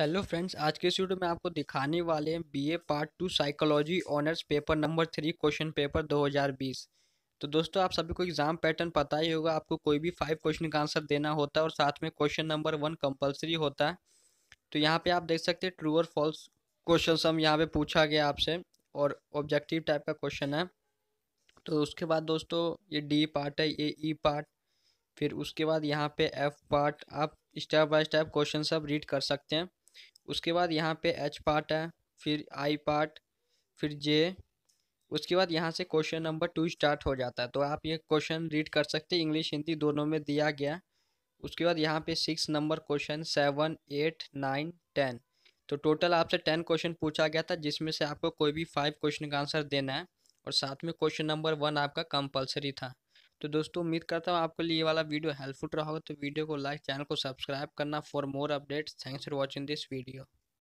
hello friends आज के इस वीडियो में आपको दिखाने वाले हैं BA part two psychology honours paper number three question paper 2020 तो दोस्तों आप सभी को एग्ज़ाम पैटर्न पता ही होगा आपको कोई भी फाइव क्वेश्चन का आंसर देना होता है और साथ में क्वेश्चन नंबर वन कंपलसरी होता है तो यहाँ पे आप देख सकते हैं ट्रू और फॉल्स क्वेश्चन हम यहाँ पर पूछा गया आपसे और ऑब्जेक्टिव टाइप का क्वेश्चन है तो उसके बाद दोस्तों ये डी पार्ट है ये ई e पार्ट फिर उसके बाद यहाँ पे एफ पार्ट आप स्टेप बाय स्टेप क्वेश्चन सब रीड कर सकते हैं उसके बाद यहाँ पे एच पार्ट है फिर आई पार्ट फिर जे उसके बाद यहाँ से क्वेश्चन नंबर टू स्टार्ट हो जाता है तो आप ये क्वेश्चन रीड कर सकते हैं इंग्लिश हिंदी दोनों में दिया गया उसके बाद यहाँ पे six number question seven eight nine ten तो टोटल आपसे टेन क्वेश्चन पूछा गया था जिसमें से आपको कोई भी फाइव क्वेश्चन का आंसर देना है और साथ में क्वेश्चन नंबर वन आपका कंपलसरी था तो दोस्तों उम्मीद करता हूँ आपके लिए ये वाला वीडियो हेल्पफुल रहा होगा तो वीडियो को लाइक चैनल को सब्सक्राइब करना for more updates thanks for watching this video